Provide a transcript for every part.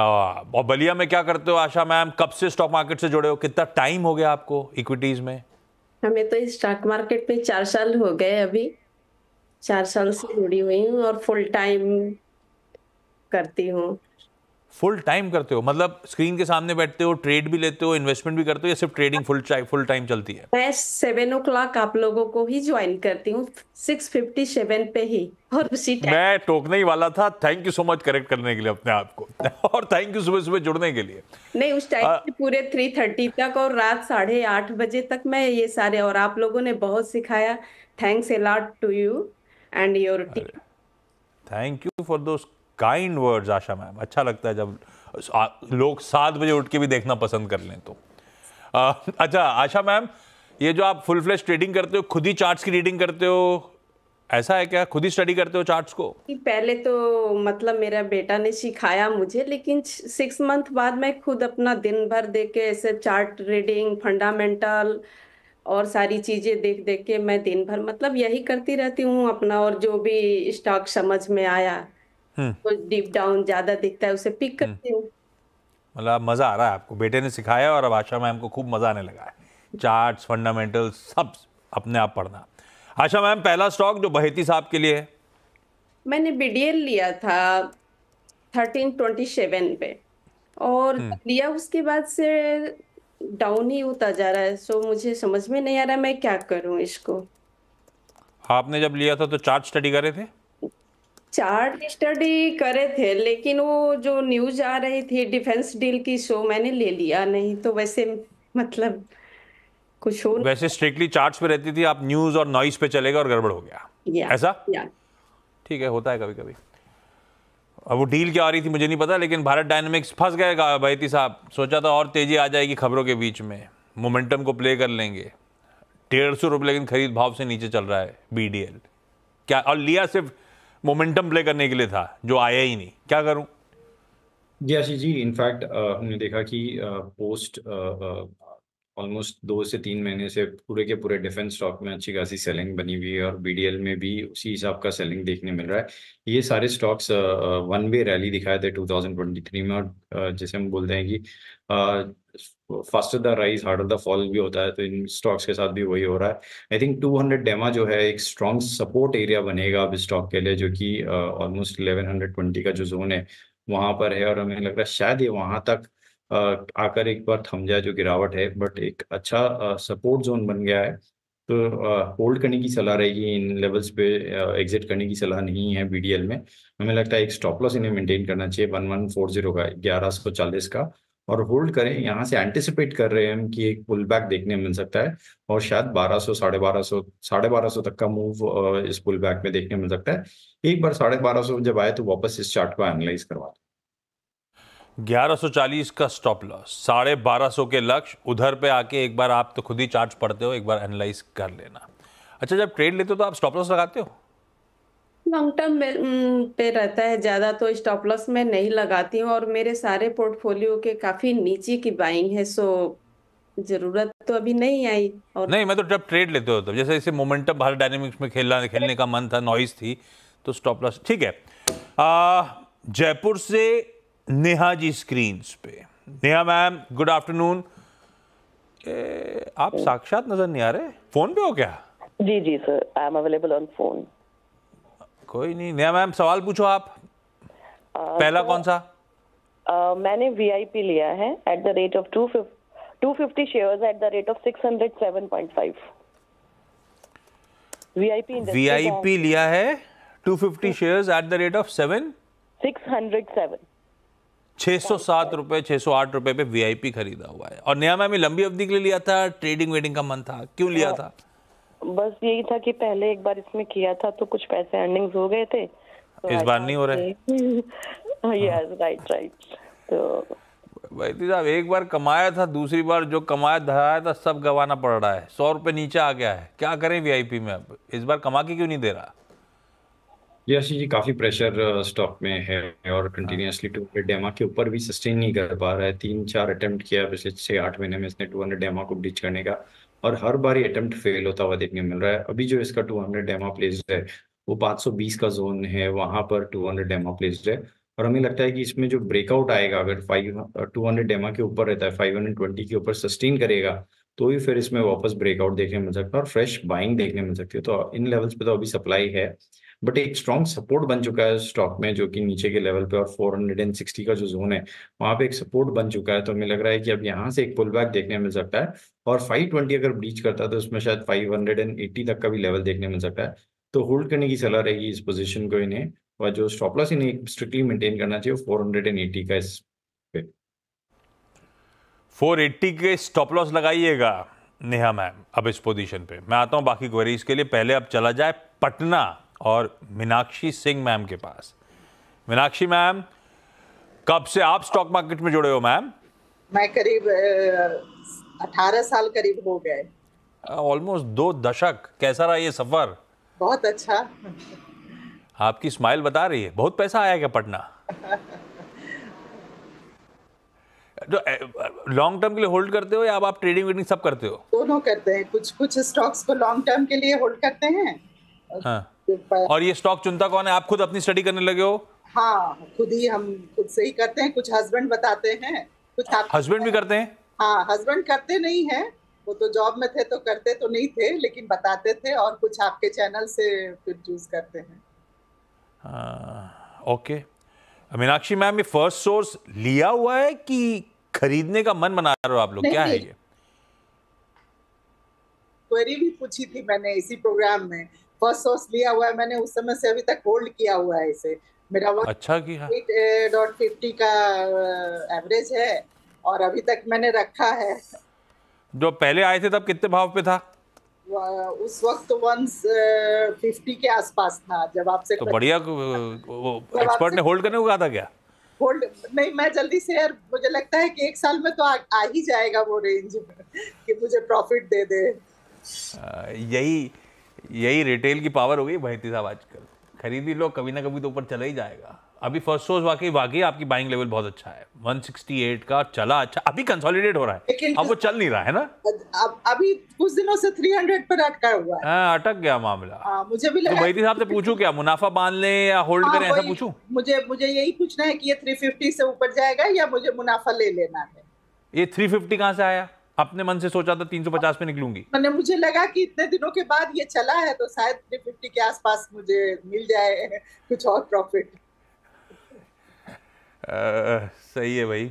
और बलिया में क्या करते हो आशा मैम कब से स्टॉक मार्केट से जुड़े हो कितना टाइम हो गया आपको इक्विटीज में हमें तो स्टॉक मार्केट में चार साल हो गए अभी चार साल से जुड़ी हुई हूँ और फुल टाइम करती हूँ फुल टाइम करते हो मतलब स्क्रीन के सामने बैठते हो ट्रेड भी लेते हो इन्वेस्टमेंट भी करते हो या सिर्फ ट्रेडिंग फुल फुल टाइम चलती है मैं सेवन ओ क्लॉक आप लोगों को ही ज्वाइन करती हूँ सिक्स फिफ्टी सेवन पे ही और उसी टाइम मैं टोकने ही वाला था thank you so much correct करने के लिए अपने आप को और थैंक यू सुबह सुबह जुड़ने के लिए नहीं उस टाइम से पूरे थ्री थर्टी तक और रात साढ़े आठ बजे तक मैं ये सारे और आप लोगों ने बहुत सिखाया thanks a lot to you and your team thank you for दोस्त काइंड वर्ड्स आशा मैम अच्छा लगता है जब लोग सात बजे उठ के भी देखना पसंद कर लें तो आ, अच्छा आशा मैम ये जो आप फुल फ्लैश ट्रेडिंग करते हो खुद ही चार्ट्स की रीडिंग करते हो ऐसा है क्या खुद ही स्टडी करते हो चार्ट्स को पहले तो मतलब मेरा बेटा ने सिखाया मुझे लेकिन सिक्स मंथ बाद मैं खुद अपना दिन भर देख के ऐसे चार्ट रीडिंग फंडामेंटल और सारी चीजें देख देख के मैं दिन भर मतलब यही करती रहती हूँ अपना और जो भी स्टॉक समझ में आया डीप हम्म। डाउन ज्यादा दिखता है उसे पिक हम्म। करती हूँ मतलब मजा आ रहा है आपको बेटे ने सिखाया और अब आशा मैम को खूब मजा आने लगा है चार्ट्स फंडामेंटल सब अपने आप पढ़ना आशा मैम पहला स्टॉक जो बहेती साहब के लिए है मैंने बीडीएल लिया था थर्टीन ट्वेंटी सेवन पे और हम्म। लिया उसके बाद से डाउन ही होता जा रहा है सो मुझे समझ में नहीं आ रहा मैं क्या करूं इसको आपने जब लिया था तो चार्ट स्टडी करे थे चार्ट स्टडी करे थे लेकिन वो जो न्यूज आ रही थी डिफेंस डील की शो मैंने ले लिया नहीं तो वैसे मतलब कुछ हो वैसे स्ट्रिक्टली चार्ट्स पे रहती थी आप न्यूज और नॉइस पे चले गए और गड़बड़ हो गया या, ऐसा ठीक है होता है कभी कभी अब वो डील क्या आ रही थी मुझे नहीं पता लेकिन भारत डायनेमिक्स फंस गए बैती साहब सोचा था और तेजी आ जाएगी खबरों के बीच में मोमेंटम को प्ले कर लेंगे डेढ़ सौ रुपये लेकिन खरीद भाव से नीचे चल रहा है बी क्या और लिया सिर्फ मोमेंटम प्ले करने के लिए था जो आया ही नहीं क्या करूं जी आशीष जी इनफैक्ट हमने देखा कि पोस्ट ऑलमोस्ट दो से तीन महीने से पूरे के पूरे डिफेंस स्टॉक में अच्छी खासी सेलिंग बनी हुई है और बीडीएल में भी उसी हिसाब का सेलिंग देखने मिल रहा है ये सारे स्टॉक्स वन वे रैली दिखाए थे 2023 में और जैसे हम बोलते हैं कि faster the rise harder the fall भी होता है तो इन स्टॉक्स के साथ भी वही हो रहा है आई थिंक 200 डेमा जो है एक स्ट्रॉन्ग सपोर्ट एरिया बनेगा अब स्टॉक के लिए जो कि ऑलमोस्ट uh, 1120 का जो जोन है वहां पर है और हमें लग रहा है शायद ये वहां तक आकर एक बार थम जाए जो गिरावट है बट एक अच्छा सपोर्ट जोन बन गया है तो होल्ड करने की सलाह रहेगी इन लेवल्स पे एग्जिट करने की सलाह नहीं है बीडीएल में हमें लगता है एक स्टॉप लॉस इन्हें मेंटेन करना चाहिए वन वन फोर जीरो का ग्यारह सौ चालीस का और होल्ड करें यहाँ से एंटिसिपेट कर रहे हैं हम कि एक पुल बैक देखने मिल सकता है और शायद 1200 साढ़े बारह सौ साढ़े बारह सौ तक का मूव इस पुल बैक में देखने मिल सकता है एक बार साढ़े बारह सौ जब आए तो वापस इस चार्ट को एनालाइज करवा दो 1140 का स्टॉप लॉस साढ़े बारह के लक्ष्य उधर पे आके एक बार आप तो खुद ही चार्ज पढ़ते हो एक बार एनालाइज कर लेना अच्छा जब ट्रेड लेते हो तो आप स्टॉप लॉस लगाते हो लॉन्ग टर्म पे रहता है ज़्यादा तो स्टॉप लॉस में नहीं लगाती हूँ और मेरे सारे पोर्टफोलियो के काफ़ी नीचे की बाइंग है सो जरूरत तो अभी नहीं आई और नहीं मैं तो जब ट्रेड लेते हो तो जैसे मोमेंटम बाहर डायनेमिक्स में खेलना खेलने का मन था नॉइज थी तो स्टॉप लॉस ठीक है जयपुर से नेहा जी स्क्रीन्स पे नेहा मैम गुड आफ्टरनून आप साक्षात नजर नहीं आ रहे फोन पे हो क्या जी जी sir I am available on phone कोई नहीं नेहा मैम सवाल पूछो आप आ, uh, पहला कौन सा आ, uh, मैंने वीआईपी लिया है at the rate of two two fifty share at the rate of six hundred seven point five VIP VIP लिया है 250 shares at the rate of 7 607 छः सौ सात रुपए छः सौ आठ रुपये पे वीआईपी खरीदा हुआ है और नया मैम लंबी अवधि के लिए लिया था ट्रेडिंग वेडिंग का मन था क्यों लिया हाँ। था बस यही था कि पहले एक बार इसमें किया था तो कुछ पैसे अर्निंग्स हो गए थे तो इस बार नहीं हो रहे यस राइट राइट तो भाई साहब एक बार कमाया था दूसरी बार जो कमाया धराया था सब गवाना पड़ रहा है सौ रुपए नीचे आ गया है क्या करें वीआईपी में अब इस बार कमा के क्यों नहीं दे रहा जी आशीष जी काफ़ी प्रेशर स्टॉक में है और कंटिन्यूसली टू हंड्रेड डेमा के ऊपर भी सस्टेन नहीं कर पा रहा है तीन चार अटेम्प्ट किया पिछले छह आठ महीने में इसने टू हंड्रेड डेमा को ब्रीच करने का और हर बार ये अटेम्प्ट फेल होता हुआ देखने मिल रहा है अभी जो इसका टू हंड्रेड डेमा प्लेस है वो बीस का जोन है वहां पर टू हंड्रेड डेमा प्लेस है और हमें लगता है कि इसमें जो ब्रेकआउट आएगा अगर फाइव टू हंड्रेड डेमा के ऊपर रहता है फाइव हंड्रेड ट्वेंटी के ऊपर सस्टेन करेगा तो ही फिर इसमें वापस ब्रेकआउट देखने मिल सकता है और फ्रेश बाइंग देखने मिल सकती है तो इन लेवल्स पे तो अभी सप्लाई है बट एक स्ट्रॉन्ग सपोर्ट बन चुका है स्टॉक में जो कि नीचे के लेवल पे और 460 का जो जोन है वहां पे एक सपोर्ट बन चुका है तो हमें लग रहा है कि अब यहाँ से एक पुल बैक देखने मिल सकता है और 520 अगर ब्रीच करता है तो उसमें शायद 580 तक का भी लेवल देखने मिल सकता है तो होल्ड करने की सलाह रहेगी इस पोजिशन को इन्हें और जो स्टॉप लॉस इन्हें स्ट्रिक्टली मेंटेन करना चाहिए फोर हंड्रेड एंड एट्टी का इस पे के स्टॉप लॉस लगाइएगा नेहा मैम अब इस पोजीशन पे मैं आता हूँ बाकी क्वेरीज के लिए पहले अब चला जाए पटना और मीनाक्षी सिंह मैम के पास मीनाक्षी मैम कब से आप स्टॉक मार्केट में जुड़े हो मैम मैं करीब अठारह साल करीब हो गए ऑलमोस्ट दो दशक कैसा रहा ये सफर बहुत अच्छा आपकी स्माइल बता रही है बहुत पैसा आया क्या पटना तो लॉन्ग टर्म के लिए होल्ड करते हो या आप, ट्रेडिंग वेडिंग सब करते हो दोनों करते हैं कुछ कुछ स्टॉक्स को लॉन्ग टर्म के लिए होल्ड करते हैं हाँ. और ये स्टॉक चुनता कौन है आप खुद अपनी स्टडी करने लगे हो हाँ खुद ही हम खुद से ही करते हैं कुछ हस्बैंड बताते हैं कुछ हस्बैंड भी करते हैं हाँ हस्बैंड करते नहीं है वो तो जॉब में थे तो करते तो नहीं थे लेकिन बताते थे और कुछ आपके चैनल से फिर चूज करते हैं हाँ ओके मीनाक्षी मैम ये फर्स्ट सोर्स लिया हुआ है कि खरीदने का मन बना रहे हो आप लोग क्या है ये क्वेरी भी पूछी थी मैंने इसी प्रोग्राम में फर्स्ट सोर्स लिया हुआ है मैंने उस समय से अभी तक होल्ड किया हुआ है इसे मेरा वन अच्छा डॉट फिफ्टी eh, का एवरेज eh, है और अभी तक मैंने रखा है जो पहले आए थे तब कितने भाव पे था उस वक्त वन तो फिफ्टी eh, के आसपास था जब आपसे तो बढ़िया एक्सपर्ट ने होल्ड करने को कहा था क्या होल्ड नहीं मैं जल्दी से यार मुझे लगता है कि एक साल में तो आ, आ ही जाएगा वो रेंज कि मुझे प्रॉफिट दे दे आ, यही यही रिटेल की पावर हो गई भैती साहब आजकल खरीद ही लो कभी ना कभी तो ऊपर चला ही जाएगा अभी फर्स्ट शोज वाकई वाकई आपकी बाइंग लेवल बहुत अच्छा है 168 का चला अच्छा अभी कंसोलिडेट हो रहा है अब वो चल नहीं रहा है ना अब अभी कुछ दिनों से 300 पर अटका हुआ है आ, हाँ, अटक गया मामला आ, हाँ, मुझे भी तो लगा तो भाई साहब से पूछूं क्या मुनाफा बांध ले या होल्ड हाँ, करें ऐसा पूछूं मुझे मुझे यही पूछना है कि ये 350 से ऊपर जाएगा या मुझे मुनाफा ले लेना है ये 350 कहां से आया अपने मन से सोचा था 350 में निकलूंगी मैंने मुझे लगा कि इतने दिनों के बाद ये चला है तो शायद 350 के आसपास मुझे मिल जाए कुछ और प्रॉफिट सही है भाई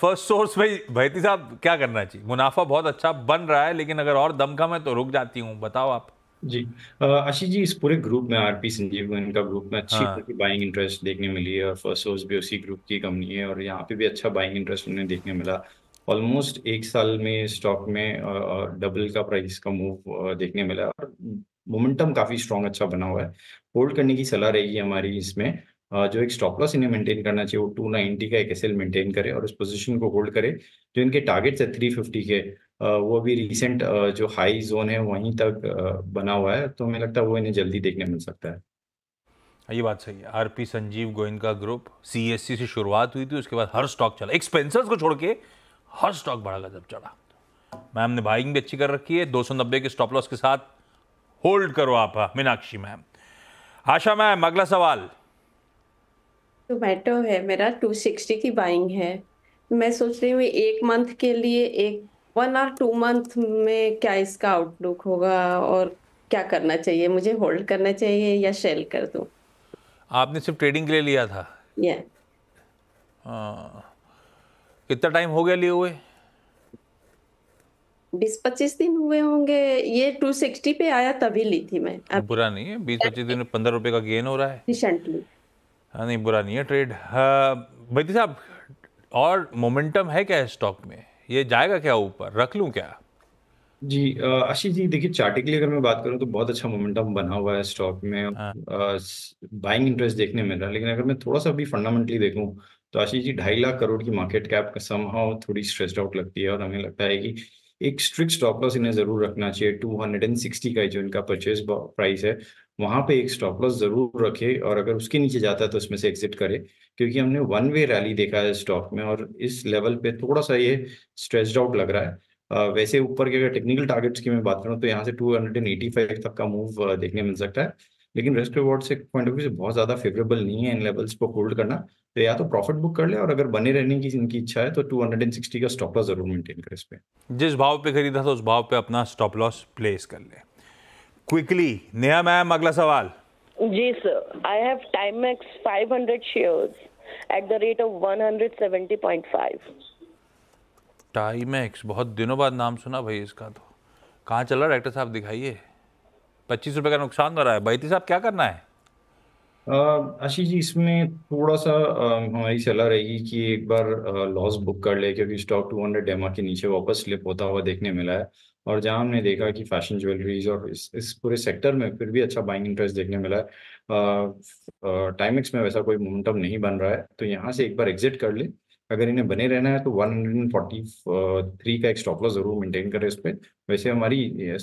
फर्स्ट सोर्स भाई भैती साहब क्या करना चाहिए मुनाफा बहुत अच्छा बन रहा है लेकिन अगर और दम कम है तो रुक जाती हूँ बताओ आप जी आशीष जी इस पूरे ग्रुप में आरपी संजीव इनका ग्रुप में अच्छी हाँ। बाइंग इंटरेस्ट देखने मिली है और फर्स्ट सोर्स भी उसी ग्रुप की कंपनी है और यहाँ पे भी अच्छा बाइंग इंटरेस्ट उन्हें देखने मिला ऑलमोस्ट एक साल में स्टॉक में डबल का प्राइस का मूव देखने मिला और मोमेंटम काफ़ी स्ट्रॉन्ग अच्छा बना हुआ है होल्ड करने की सलाह रहेगी हमारी इसमें जो एक स्टॉप लॉस इन्हें मेंटेन करना चाहिए वो टू नाइनटी का एक एस एल मेंटेन करे और उस पोजीशन को होल्ड करे जो इनके टारगेट्स है थ्री फिफ्टी के वो अभी रिसेंट जो हाई जोन है वहीं तक बना हुआ है तो हमें लगता है वो इन्हें जल्दी देखने मिल सकता है हाँ, ये बात सही है RP Sanjiv Goenka group CSC से शुरुआत हुई थी उसके बाद हर स्टॉक चला एक्सपेंसर्स को छोड़ के हर स्टॉक बड़ा गजब चढ़ा मैम ने बाइंग भी अच्छी कर रखी है दो सौ नब्बे के स्टॉप लॉस के साथ होल्ड करो आप हाँ, मीनाक्षी मैम आशा मैम अगला सवाल टोमेटो है मेरा 260 की बाइंग है मैं सोच रही हूँ एक मंथ के लिए एक वन और टू मंथ में क्या इसका आउटलुक होगा और क्या करना चाहिए मुझे होल्ड करना चाहिए या सेल कर दूँ आपने सिर्फ ट्रेडिंग के लिए लिया था या yeah. हाँ। कितना टाइम हो गया लिए हुए बीस पच्चीस दिन हुए होंगे ये टू सिक्सटी पे आया तभी ली थी मैं अब बुरा नहीं है बीस पच्चीस दिन में पंद्रह रुपए का गेन हो रहा है हाँ नहीं बुरा नहीं है ट्रेड हाँ, भैती साहब और मोमेंटम है क्या स्टॉक में ये जाएगा क्या ऊपर रख लूँ क्या जी आशीष जी देखिए चार्ट के लिए अगर मैं बात करूं तो बहुत अच्छा मोमेंटम बना हुआ है स्टॉक में बाइंग हाँ। इंटरेस्ट देखने मिल रहा है लेकिन अगर मैं थोड़ा सा भी फंडामेंटली देखूं तो आशीष जी ढाई लाख करोड़ की मार्केट कैप समहाउ थोड़ी स्ट्रेस्ड आउट लगती है और हमें लगता है कि एक स्ट्रिक्ट स्टॉप लॉस इन्हें जरूर रखना चाहिए सिक्सटी का जो इनका परचेज प्राइस है वहां पे एक स्टॉप लॉस जरूर रखे और अगर उसके नीचे जाता है तो उसमें से एग्जिट करे क्योंकि हमने वन वे रैली देखा है स्टॉक में और इस लेवल पे थोड़ा सा ये स्ट्रेस्ड आउट लग रहा है वैसे ऊपर के अगर टेक्निकल टारगेट्स की मैं बात करूँ तो यहाँ से 285 तक का मूव देखने मिल सकता है लेकिन रिस्क रिवॉर्ड से पॉइंट ऑफ व्यू से बहुत ज़्यादा फेवरेबल नहीं है इन लेवल्स को होल्ड करना तो या तो प्रॉफिट बुक कर ले और अगर बने रहने की इनकी इच्छा है तो 260 का स्टॉप लॉस जरूर मेंटेन करें इस पर जिस भाव पे खरीदा था तो उस भाव पे अपना स्टॉप लॉस प्लेस कर ले क्विकली नेहा मैम अगला सवाल जी sir I have Timex 500 shares at the rate of 170.5 Timex बहुत दिनों बाद नाम सुना भाई इसका तो कहाँ चला डॉक्टर साहब दिखाइए पच्चीस रुपये का नुकसान हो रहा है बैती साहब क्या करना है आशीष जी इसमें थोड़ा सा हमारी सलाह रहेगी कि एक बार लॉस बुक कर ले क्योंकि स्टॉक 200 डेमा के नीचे वापस स्लिप होता हुआ देखने मिला है और जहां हमने देखा कि फैशन ज्वेलरीज और इस इस पूरे सेक्टर में फिर भी अच्छा बाइंग इंटरेस्ट देखने मिला है टाइमिक्स में वैसा कोई मोमेंटम नहीं बन रहा है तो यहाँ से एक बार एग्जिट कर ले अगर इन्हें बने रहना है तो 143 का एक स्टॉप लॉस जरूर मेंटेन करें इस पर वैसे हमारी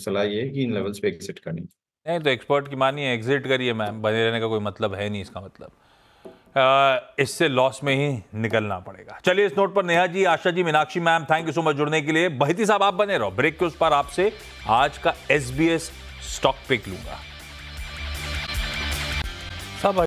सलाह ये है कि इन लेवल्स पे एग्जिट करनी नहीं तो एक्सपर्ट की मानिए एग्जिट करिए मैम बने रहने का कोई मतलब है नहीं इसका मतलब इससे लॉस में ही निकलना पड़ेगा चलिए इस नोट पर Neha ji Asha ji Meenakshi ma'am thank you so much जुड़ने के लिए बहती साहब आप बने रहो ब्रेक के उस पर आपसे आज का एस स्टॉक पिक लूंगा सब